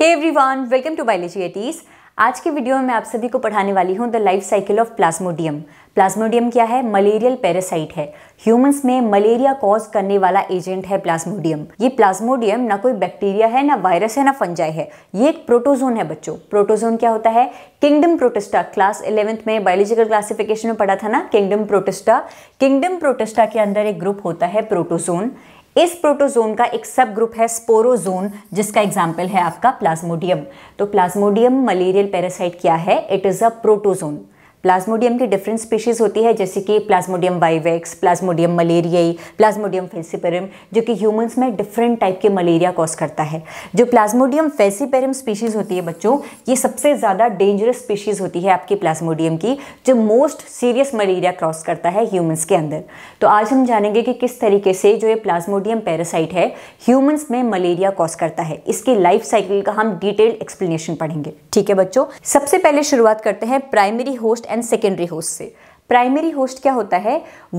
hey everyone welcome to biology एटीज आज के वीडियो में मैं आप सभी को पढ़ाने वाली हूँ the life cycle of plasmodium plasmodium क्या है मलेरियल पैरासाइट है ह्यूमंस में मलेरिया कॉज करने वाला एजेंट है प्लाज्मोडियम ये प्लाज्मोडियम ना कोई बैक्टीरिया है ना वायरस है ना फंजाई है ये एक प्रोटोजोन है बच्चों प्रोटोजोन क्या होता है किंगडम प्रोटेस्टा क्लास इलेवेंथ में बायोलॉजिकल क्लासिफिकेशन में पढ़ा था ना किंगडम प्रोटेस्टा किंगडम प्रोटेस्टा के अंदर एक ग्रुप होता है प्रोटोजोन इस प्रोटोजोन का एक सब ग्रुप है स्पोरोजोन जिसका एग्जाम्पल है आपका प्लाज्मोडियम तो प्लाज्मोडियम मलेरियल पैरासाइट क्या है it is a protozoan plasmodium की डिफरेंट स्पीशीज़ होती है जैसे कि plasmodium vivax plasmodium malariae plasmodium falciparum जो कि ह्यूमंस में डिफरेंट टाइप के मलेरिया कॉज करता है जो प्लाज्मोडियम फेसिपेरम स्पीशीज़ होती है बच्चों ये सबसे ज़्यादा डेंजरस स्पीशीज़ होती है आपकी प्लाज्मोडियम की जो मोस्ट सीरियस मलेरिया क्रॉस करता है ह्यूमन्स के अंदर तो आज हम जानेंगे कि किस तरीके से जो ये प्लाज्मोडियम पैरासाइट है ह्यूमन्स में मलेरिया कॉज करता है इसकी लाइफ साइकिल का हम डिटेल एक्सप्लेनेशन पढ़ेंगे ठीक है बच्चों सबसे पहले शुरुआत करते हैं primary host and secondary host से प्राइमरी होस्ट क्या होता है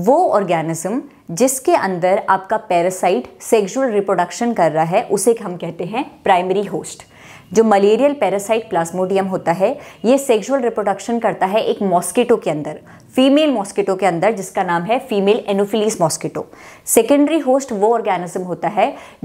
वो ऑर्गेनिज्म जिसके अंदर आपका पैरासाइट सेक्सुअल रिप्रोडक्शन कर रहा है उसे हम कहते हैं प्राइमरी होस्ट जो मलेरियल पैरासाइट प्लाज्मोडियम होता है ये सेक्सुअल रिप्रोडक्शन करता है एक मॉस्किटो के अंदर फीमेल मॉस्किटो के अंदर जिसका नाम है female anopheles mosquito secondary host वो ऑर्गेनिज्म होता है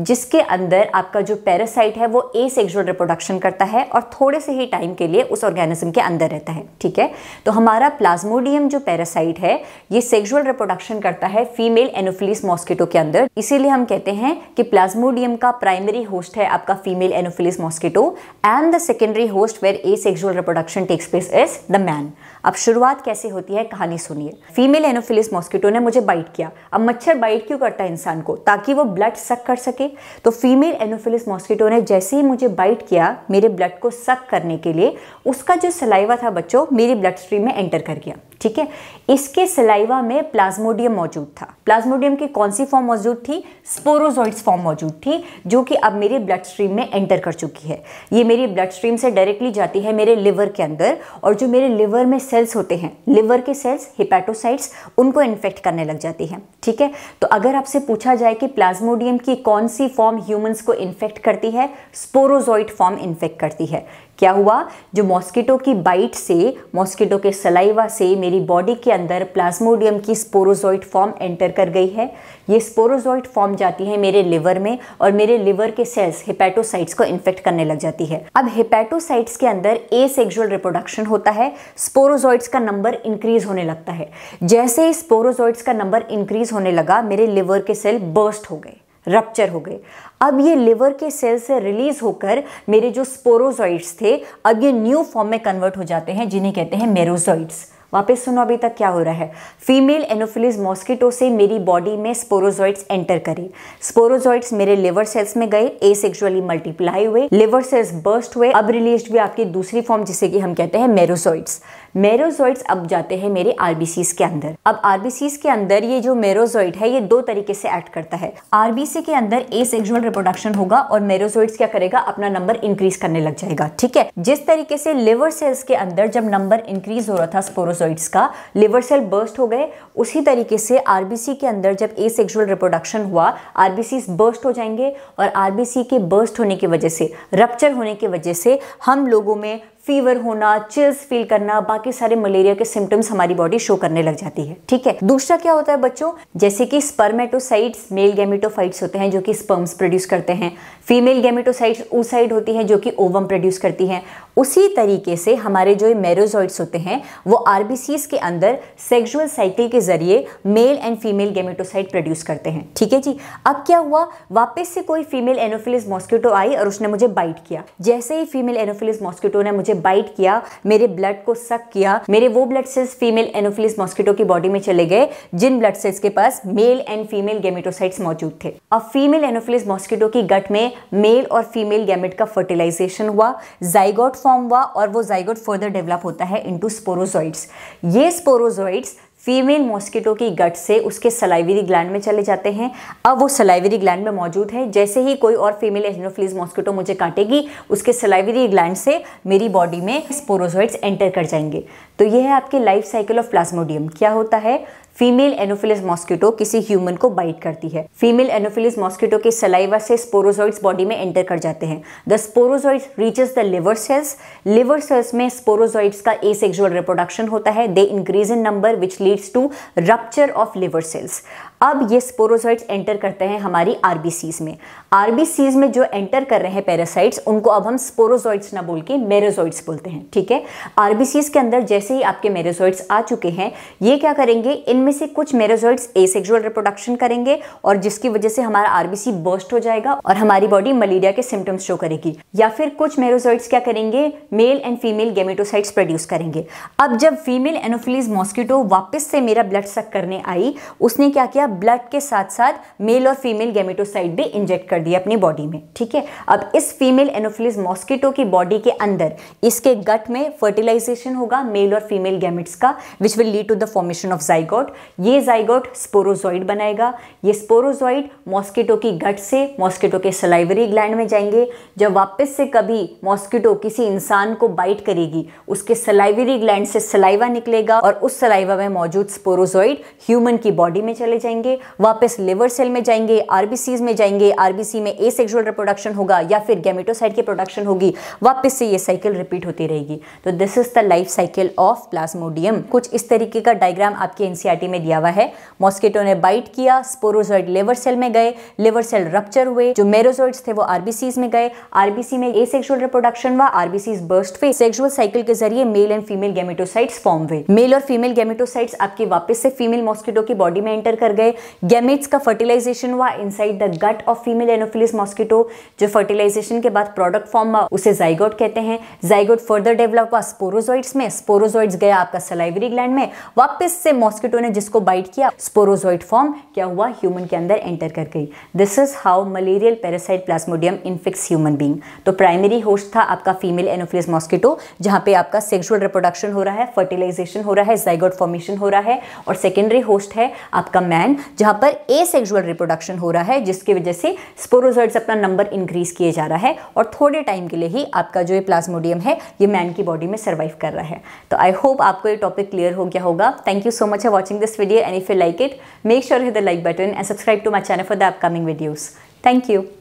जिसके अंदर आपका जो पैरासाइट है वो ए सेक्सुअल रिप्रोडक्शन करता है और थोड़े से ही टाइम के लिए उस ऑर्गेनिज्म के अंदर रहता है ठीक है तो हमारा प्लाज्मोडियम जो पैरासाइट है ये सेक्सुअल रिप्रोडक्शन करता है फीमेल एनोफिलीस मॉस्किटो के अंदर इसीलिए हम कहते हैं कि प्लाज्मोडियम का प्राइमरी होस्ट है आपका female anopheles mosquito and the secondary host where asexual reproduction takes place is the man अब शुरुआत कैसे होती है कहा कहानी सुनिए फीमेल एनोफिलिस मॉस्किटो ने मुझे बाइट किया अब मच्छर बाइट क्यों करता है इंसान को ताकि वो ब्लड सक कर सके तो फीमेल एनोफिलिस मॉस्किटो ने जैसे ही मुझे बाइट किया मेरे ब्लड को सक करने के लिए उसका जो सलाइवा था बच्चों मेरी ब्लड स्ट्रीम में एंटर कर गया ठीक है इसके सिलाईवा में प्लाज्मोडियम मौजूद था प्लाज्मोडियम की कौन सी फॉर्म मौजूद थी स्पोरोजोइड्स फॉर्म मौजूद थी जो कि अब मेरे ब्लड स्ट्रीम में एंटर कर चुकी है ये मेरी ब्लड स्ट्रीम से डायरेक्टली जाती है मेरे लिवर के अंदर और जो मेरे लिवर में सेल्स होते हैं लिवर के सेल्स हिपैटोसाइट्स उनको इन्फेक्ट करने लग जाती है ठीक है तो अगर आपसे पूछा जाए कि प्लाज्मोडियम की कौन सी फॉर्म ह्यूमन्स को इन्फेक्ट करती है स्पोरोजॉइड फॉर्म इन्फेक्ट करती है क्या हुआ जो मॉस्किटो की बाइट से मॉस्किटो के सलाइवा से मेरी बॉडी के अंदर प्लाज्मोडियम की स्पोरोजॉइट फॉर्म एंटर कर गई है ये स्पोरोजॉइट फॉर्म जाती है मेरे लिवर में और मेरे लिवर के सेल्स हिपैटोसाइट्स को इन्फेक्ट करने लग जाती है अब हिपैटोसाइट्स के अंदर ए सेक्जुअल रिप्रोडक्शन होता है स्पोरोजॉइट्स का नंबर इंक्रीज होने लगता है जैसे ही स्पोरोजॉइट्स का नंबर इंक्रीज होने लगा मेरे लिवर के सेल बर्स्ट हो गए रप्चर हो गए अब ये लिवर के सेल से रिलीज होकर मेरे जो स्पोरोजॉइड्स थे अब ये न्यू फॉर्म में कन्वर्ट हो जाते हैं जिन्हें कहते हैं मेरोजॉइड्स वापस सुनो अभी तक क्या हो रहा है फीमेल एनोफिलिस मॉस्किटो से मेरी बॉडी में स्पोरोजॉइड्स एंटर करे स्पोरोजॉइड्स मेरे लिवर सेल्स में गए सेक्सुअली मल्टीप्लाई हुए लिवर सेल्स बर्स्ट हुए अब रिलीज हुए आपकी दूसरी फॉर्म जिसे कि हम कहते हैं मेरोजॉइड्स मेरोजॉइड्स अब जाते हैं मेरे आरबीसी के अंदर अब आरबीसी के अंदर ये जो मेरोजॉइड है ये दो तरीके से एक्ट करता है आरबीसी के अंदर ए सेक्सुअल रिप्रोडक्शन होगा और मेरोजॉइड्स क्या करेगा अपना नंबर इंक्रीज करने लग जाएगा ठीक है जिस तरीके से लिवर सेल्स के अंदर जब नंबर इंक्रीज हो रहा था स्पोरोज स्पर्मटोजोइड्स का लिवर सेल बर्स्ट हो गए उसी तरीके से आरबीसी के अंदर जब ए सेक्सुअल रिप्रोडक्शन हुआ आरबीसी बर्स्ट हो जाएंगे और आरबीसी के बर्स्ट होने की वजह से रप्चर होने की वजह से हम लोगों में फीवर होना चिल्स फील करना बाकी सारे मलेरिया के सिम्टम्स हमारी बॉडी शो करने लग जाती है ठीक है दूसरा क्या होता है बच्चों जैसे कि स्पर्मेटोसाइट्स मेल गैमेटोफाइट्स होते हैं जो कि स्पर्म्स प्रोड्यूस करते हैं फीमेल गैमेटोसाइट्स ऊसाइड होती है जो कि ओवम प्रोड्यूस करती है उसी तरीके से हमारे जो मेरोजॉइड्स होते हैं वो आरबीसी के अंदर सेक्सुअल साइकिल के जरिए male and female gametocyte produce करते हैं ठीक है जी अब क्या हुआ वापस से कोई फीमेल एनोफिलिस मॉस्किटो आई और उसने मुझे बाइट किया जैसे ही फीमेल एनोफिलिस मॉस्किटो ने मुझे मुझे बाइट किया मेरे ब्लड को सक किया मेरे वो blood cells female anopheles mosquito की बॉडी में चले गए जिन ब्लड सेल्स के पास मेल एंड फीमेल गेमेटोसाइट्स मौजूद थे अब फीमेल एनोफिलिस मॉस्किटो की गट में मेल और फीमेल गैमिट का फर्टिलाइजेशन हुआ जाइगोट फॉर्म हुआ और वो जाइगोट फर्दर डेवलप होता है इंटू स्पोरोजॉइड्स ये स्पोरोजॉइड्स फीमेल मॉस्किटो की गट से उसके सलाइवरी ग्लैंड में चले जाते हैं अब वो सलाइवरी ग्लैंड में मौजूद है जैसे ही कोई और फीमेल एजनोफ्लीज मॉस्किटो मुझे काटेगी उसके सलाइवरी ग्लैंड से मेरी बॉडी में स्पोरोजॉइड्स एंटर कर जाएंगे तो यह है आपके लाइफ साइकिल ऑफ प्लाज्मोडियम क्या होता है फीमेल एनोफिलिस मॉस्किटो किसी ह्यूमन को बाइट करती है फीमेल एनोफिलिस मॉस्किटो के सलाइवा से स्पोरोजॉइड्स बॉडी में एंटर कर जाते हैं the sporozoites reaches the liver cells liver cells में स्पोरोजॉइड्स का एसेक्सुअल रिप्रोडक्शन होता है they increase in number which leads to rupture of liver cells अब ये स्पोरोसाइट्स एंटर करते हैं हमारी आर में आर में जो एंटर कर रहे हैं पैरासाइट्स उनको अब हम स्पोरोजॉइड्स ना बोल के मेरेजॉइड्स बोलते हैं ठीक है आर के अंदर जैसे ही आपके मेरेजॉइड्स आ चुके हैं ये क्या करेंगे इनमें से कुछ ए सेक्जुअल रिप्रोडक्शन करेंगे और जिसकी वजह से हमारा आरबीसी बर्स्ट हो जाएगा और हमारी बॉडी मलेरिया के सिम्टम्स शो करेगी या फिर कुछ मेरेजॉइड्स क्या करेंगे male and female gametocytes produce करेंगे अब जब फीमेल एनोफिलीज मॉस्किटो वापस से मेरा ब्लड सक करने आई उसने क्या किया ब्लड के साथ साथ मेल और फीमेल गेमेटोसाइड भी इंजेक्ट कर दिया अपनी बॉडी में ठीक है अब इस फीमेल एनोफिलिस मॉस्किटो की बॉडी के अंदर इसके गट में फर्टिलाइजेशन होगा मेल और फीमेल गैमेट्स का which will lead to the formation of zygote ये जाइगोट स्पोरोजॉइड बनाएगा ये स्पोरोजॉइड मॉस्किटो की गट से मॉस्किटो के सलाइवरी ग्लैंड में जाएंगे जब वापस से कभी मॉस्किटो किसी इंसान को बाइट करेगी उसके सलाइवरी ग्लैंड से सलाइवा निकलेगा और उस सलाइवा में मौजूद स्पोरोजॉइड ह्यूमन की बॉडी में चले जाएंगे करेंगे वापस लिवर सेल में जाएंगे आरबीसीज में जाएंगे आरबीसी में ए सेक्सुअल रिप्रोडक्शन होगा या फिर गैमेटोसाइड की प्रोडक्शन होगी वापस से ये साइकिल रिपीट होती रहेगी तो this is the life cycle of plasmodium कुछ इस तरीके का डायग्राम आपके एनसीआरटी e में दिया हुआ है मॉस्किटो ने बाइट किया स्पोरोजॉइड लिवर सेल में गए लिवर सेल रप्चर हुए जो मेरोजॉइड थे वो आरबीसीज में गए आरबीसी में ए सेक्सुअल रिप्रोडक्शन हुआ आरबीसीज बर्स्ट हुए सेक्सुअल साइकिल के जरिए male and female gametocytes form हुए मेल और फीमेल गेमेटोसाइट्स आपके वापस से फीमेल मॉस्किटो की बॉडी में एंटर कर गए गैमेट्स का फर्टिलाइजेशन हुआ inside the gut of female anopheles mosquito जो फर्टिलाइजेशन के बाद प्रोडक्ट फॉर्म हुआ उसे जाइगोट कहते हैं जाइगोट फर्दर डेवलप हुआ स्पोरोजॉइड्स में स्पोरोजॉइड्स गया आपका सलाइवरी ग्लैंड में वापस से मॉस्किटो ने जिसको बाइट किया स्पोरोजॉइड फॉर्म क्या हुआ ह्यूमन के अंदर एंटर कर गई this is how malarial parasite plasmodium infects human being तो प्राइमरी होस्ट था आपका फीमेल एनोफिलिस मॉस्किटो जहाँ पे आपका सेक्सुअल रिप्रोडक्शन हो रहा है फर्टिलाइजेशन हो रहा है जाइगोट फॉर्मेशन हो रहा है और सेकेंडरी होस्ट है आपका मैन जहां पर ए सेक्सुअल रिप्रोडक्शन हो रहा है जिसकी वजह से स्पोरोजर्ड्स अपना नंबर इंक्रीज किए जा रहा है और थोड़े टाइम के लिए ही आपका जो ये प्लाज्मोडियम है ये मैन की बॉडी में सर्वाइव कर रहा है तो आई होप आपको ये टॉपिक क्लियर हो गया होगा thank you so much for watching this video and if you like it make sure hit the like button and subscribe to my channel for the upcoming videos thank you